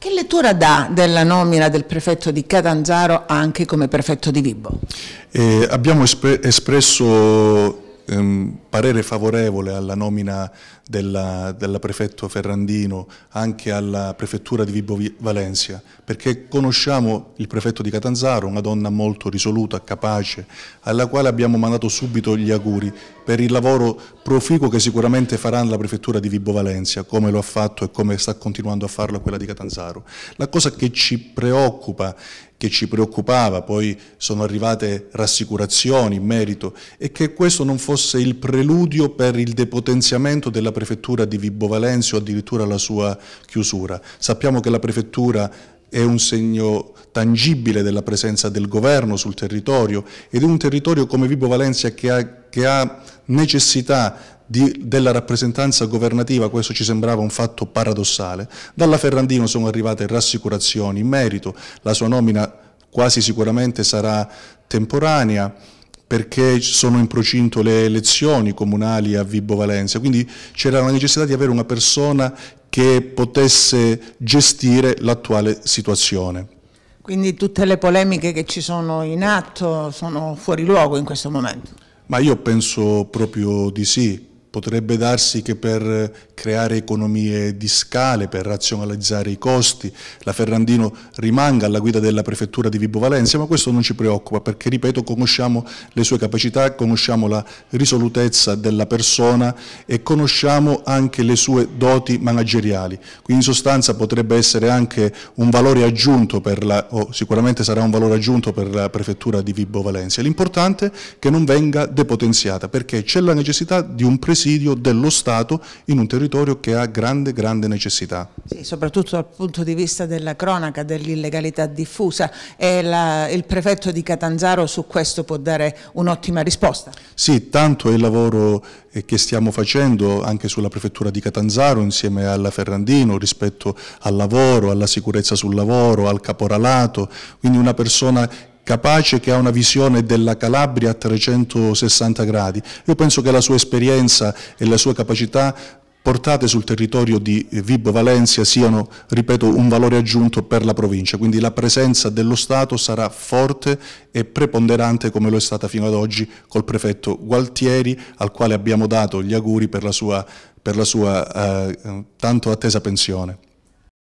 Che lettura dà della nomina del prefetto di Catanzaro anche come prefetto di Vibo? Eh, abbiamo espre espresso ehm, parere favorevole alla nomina della, della, prefetto Ferrandino anche alla prefettura di Vibo Valencia perché conosciamo il prefetto di Catanzaro, una donna molto risoluta, capace, alla quale abbiamo mandato subito gli auguri per il lavoro proficuo che sicuramente farà la prefettura di Vibo Valencia, come lo ha fatto e come sta continuando a farlo quella di Catanzaro. La cosa che ci preoccupa che ci preoccupava, poi sono arrivate rassicurazioni in merito, e che questo non fosse il preludio per il depotenziamento della prefettura di Vibo Valenzio, addirittura la sua chiusura. Sappiamo che la prefettura è un segno tangibile della presenza del governo sul territorio ed è un territorio come Vibo Valencia che ha che ha necessità di, della rappresentanza governativa, questo ci sembrava un fatto paradossale. Dalla Ferrandino sono arrivate rassicurazioni in merito, la sua nomina quasi sicuramente sarà temporanea perché sono in procinto le elezioni comunali a Vibo Valencia, quindi c'era la necessità di avere una persona che potesse gestire l'attuale situazione. Quindi tutte le polemiche che ci sono in atto sono fuori luogo in questo momento? Ma io penso proprio di sì. Potrebbe darsi che per creare economie di scale, per razionalizzare i costi, la Ferrandino rimanga alla guida della prefettura di Vibo Valencia, ma questo non ci preoccupa perché, ripeto, conosciamo le sue capacità, conosciamo la risolutezza della persona e conosciamo anche le sue doti manageriali. Quindi in sostanza potrebbe essere anche un valore aggiunto, per la, o sicuramente sarà un valore aggiunto per la prefettura di Vibo Valencia. L'importante è che non venga depotenziata perché c'è la necessità di un presidio dello Stato in un territorio territorio che ha grande, grande necessità. Sì, soprattutto dal punto di vista della cronaca, dell'illegalità diffusa. La, il prefetto di Catanzaro su questo può dare un'ottima risposta? Sì, tanto è il lavoro eh, che stiamo facendo anche sulla prefettura di Catanzaro insieme alla Ferrandino rispetto al lavoro, alla sicurezza sul lavoro, al caporalato, quindi una persona capace che ha una visione della Calabria a 360 gradi. Io penso che la sua esperienza e la sua capacità portate sul territorio di Vib Valencia siano, ripeto, un valore aggiunto per la provincia, quindi la presenza dello Stato sarà forte e preponderante come lo è stata fino ad oggi col prefetto Gualtieri, al quale abbiamo dato gli auguri per la sua, per la sua eh, tanto attesa pensione.